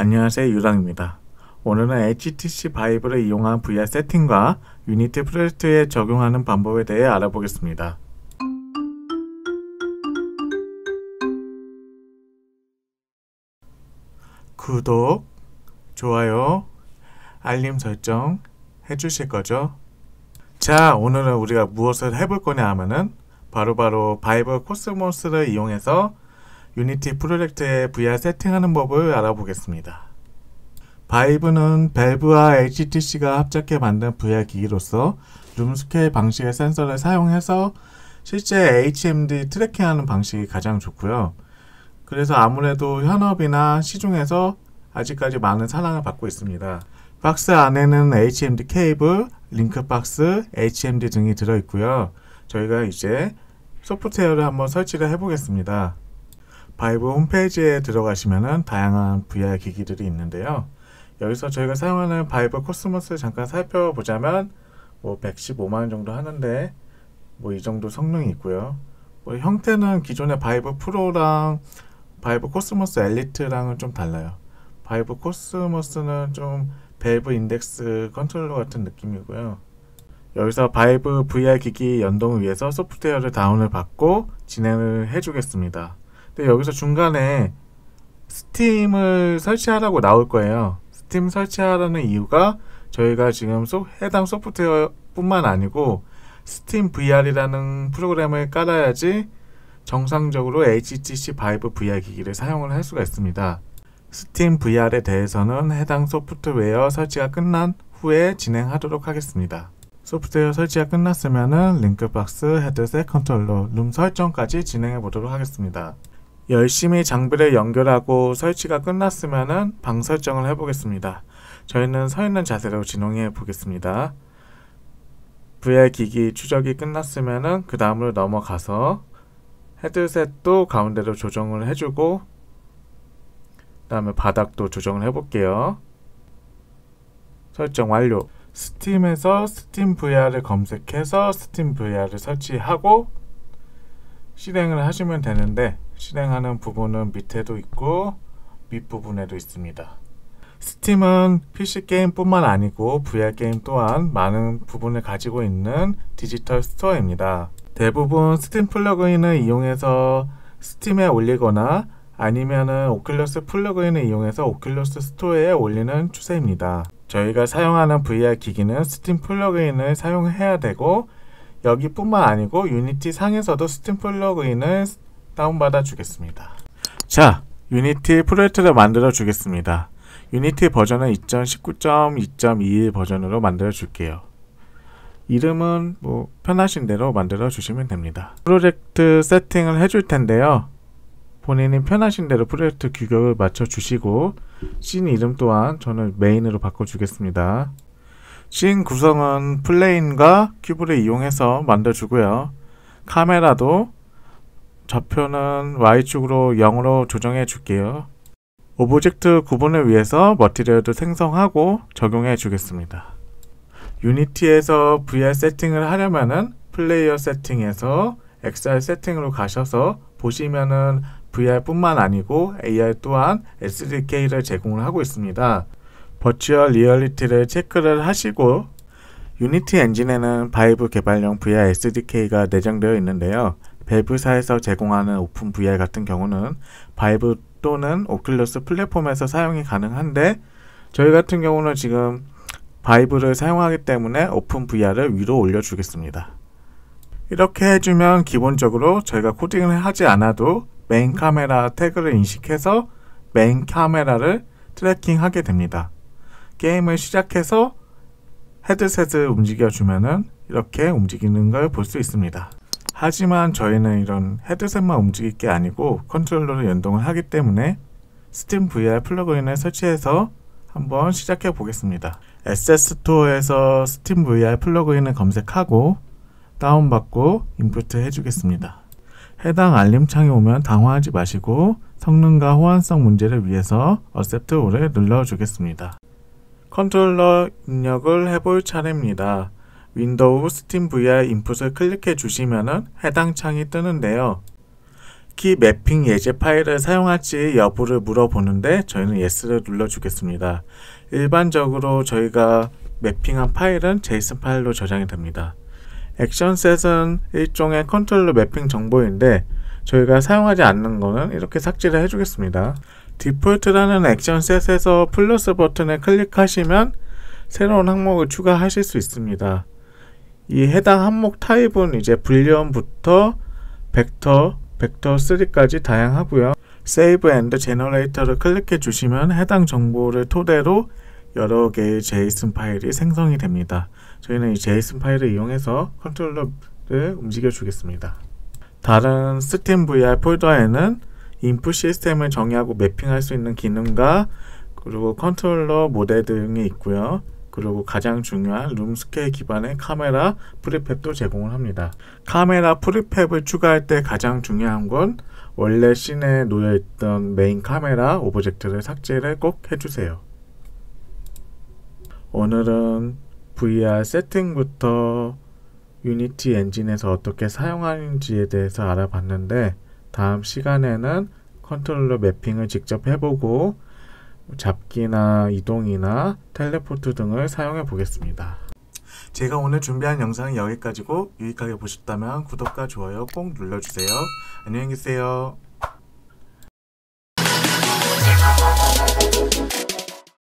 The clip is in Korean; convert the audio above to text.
안녕하세요 유랑입니다. 오늘은 HTC 바이브를 이용한 VR 세팅과 유니티 프로젝트에 적용하는 방법에 대해 알아보겠습니다. 구독, 좋아요, 알림 설정 해주실 거죠? 자 오늘은 우리가 무엇을 해볼 거냐 하면은 바로바로 바로 바이브 코스모스를 이용해서 유니티 프로젝트의 VR 세팅하는 법을 알아보겠습니다. 바이브는 밸브와 HTC가 합작해 만든 VR 기기로서 룸스케일 방식의 센서를 사용해서 실제 HMD 트래킹하는 방식이 가장 좋고요. 그래서 아무래도 현업이나 시중에서 아직까지 많은 사랑을 받고 있습니다. 박스 안에는 HMD 케이블, 링크박스, HMD 등이 들어있고요. 저희가 이제 소프트웨어를 한번 설치를 해보겠습니다. 바이브 홈페이지에 들어가시면은 다양한 VR 기기들이 있는데요. 여기서 저희가 사용하는 바이브 코스모스 잠깐 살펴보자면 뭐 115만 원 정도 하는데 뭐 이 정도 성능이 있고요. 뭐 형태는 기존의 바이브 프로랑 바이브 코스모스 엘리트랑은 좀 달라요. 바이브 코스모스는 좀 밸브 인덱스 컨트롤러 같은 느낌이고요. 여기서 바이브 VR 기기 연동을 위해서 소프트웨어를 다운을 받고 진행을 해주겠습니다. 근데 네, 여기서 중간에 스팀을 설치하라고 나올 거예요. 스팀 설치하라는 이유가 저희가 지금 소, 해당 소프트웨어뿐만 아니고 스팀 VR이라는 프로그램을 깔아야지 정상적으로 HTC 바이브 VR 기기를 사용을 할 수가 있습니다. 스팀 VR에 대해서는 해당 소프트웨어 설치가 끝난 후에 진행하도록 하겠습니다. 소프트웨어 설치가 끝났으면 은 링크박스, 헤드셋, 컨트롤러, 룸 설정까지 진행해 보도록 하겠습니다. 열심히 장비를 연결하고 설치가 끝났으면 방 설정을 해보겠습니다. 저희는 서 있는 자세로 진행해 보겠습니다. VR 기기 추적이 끝났으면 그 다음으로 넘어가서 헤드셋도 가운데로 조정을 해주고 그 다음에 바닥도 조정을 해볼게요. 설정 완료 스팀에서 스팀 VR을 검색해서 스팀 VR을 설치하고 실행을 하시면 되는데 실행하는 부분은 밑에도 있고 밑부분에도 있습니다. 스팀은 PC 게임뿐만 아니고 VR 게임 또한 많은 부분을 가지고 있는 디지털 스토어입니다. 대부분 스팀 플러그인을 이용해서 스팀에 올리거나 아니면은 오클러스 플러그인을 이용해서 오클러스 스토어에 올리는 추세입니다. 저희가 사용하는 VR 기기는 스팀 플러그인을 사용해야 되고 여기뿐만 아니고 유니티 상에서도 스팀 플러그인을 다운받아 주겠습니다. 자, 유니티 프로젝트를 만들어 주겠습니다. 유니티 버전은 2019.2.21 버전으로 만들어 줄게요. 이름은 뭐 편하신 대로 만들어 주시면 됩니다. 프로젝트 세팅을 해줄 텐데요. 본인이 편하신 대로 프로젝트 규격을 맞춰 주시고 씬 이름 또한 저는 메인으로 바꿔 주겠습니다. 씬 구성은 플레인과 큐브를 이용해서 만들어 주고요. 카메라도 좌표는 Y축으로 0으로 조정해 줄게요. 오브젝트 구분을 위해서 머티리얼도 생성하고 적용해 주겠습니다. 유니티에서 VR 세팅을 하려면 플레이어 세팅에서 XR 세팅으로 가셔서 보시면은 VR뿐만 아니고 AR 또한 SDK를 제공을 하고 있습니다. 버추얼 리얼리티를 체크를 하시고 유니티 엔진에는 바이브 개발용 VR SDK가 내장되어 있는데요. 밸브사에서 제공하는 오픈 VR 같은 경우는 바이브 또는 오클러스 플랫폼에서 사용이 가능한데 저희 같은 경우는 지금 바이브를 사용하기 때문에 오픈 VR을 위로 올려주겠습니다. 이렇게 해주면 기본적으로 저희가 코딩을 하지 않아도 메인 카메라 태그를 인식해서 메인 카메라를 트래킹 하게 됩니다. 게임을 시작해서 헤드셋을 움직여주면은 이렇게 움직이는 걸 볼 수 있습니다. 하지만 저희는 이런 헤드셋만 움직일 게 아니고 컨트롤러를 연동을 하기 때문에 스팀 VR 플러그인을 설치해서 한번 시작해 보겠습니다. SS 스토어에서 스팀 VR 플러그인을 검색하고 다운받고 인트 해주겠습니다. 해당 알림창이 오면 당황하지 마시고 성능과 호환성 문제를 위해서 어셉트 5를 눌러주겠습니다. 컨트롤러 입력을 해 볼 차례입니다. 윈도우 스팀 VR 인풋을 클릭해 주시면 해당 창이 뜨는데요. 키 매핑 예제 파일을 사용할지 여부를 물어보는데 저희는 yes를 눌러주겠습니다. 일반적으로 저희가 매핑한 파일은 JSON 파일로 저장이 됩니다. 액션셋은 일종의 컨트롤러 매핑 정보인데 저희가 사용하지 않는 거는 이렇게 삭제를 해주겠습니다. 디폴트라는 액션셋에서 플러스 버튼을 클릭하시면 새로운 항목을 추가하실 수 있습니다. 이 해당 항목 타입은 이제 불리언부터 벡터, 벡터 3까지 다양하고요. Save and Generator를 클릭해 주시면 해당 정보를 토대로 여러 개의 JSON 파일이 생성이 됩니다. 저희는 이 JSON 파일을 이용해서 컨트롤러를 움직여 주겠습니다. 다른 스팀 VR 폴더에는 인풋 시스템을 정의하고 매핑할 수 있는 기능과 그리고 컨트롤러 모델 등이 있고요. 그리고 가장 중요한 룸스케일 기반의 카메라 프리팹도 제공을 합니다. 카메라 프리팹을 추가할 때 가장 중요한 건 원래 씬에 놓여있던 메인 카메라 오브젝트를 삭제를 꼭 해주세요. 오늘은 VR 세팅부터 유니티 엔진에서 어떻게 사용하는지에 대해서 알아봤는데 다음 시간에는 컨트롤러 매핑을 직접 해보고 잡기나 이동이나 텔레포트 등을 사용해 보겠습니다. 제가 오늘 준비한 영상은 여기까지고 유익하게 보셨다면 구독과 좋아요 꼭 눌러주세요. 안녕히 계세요.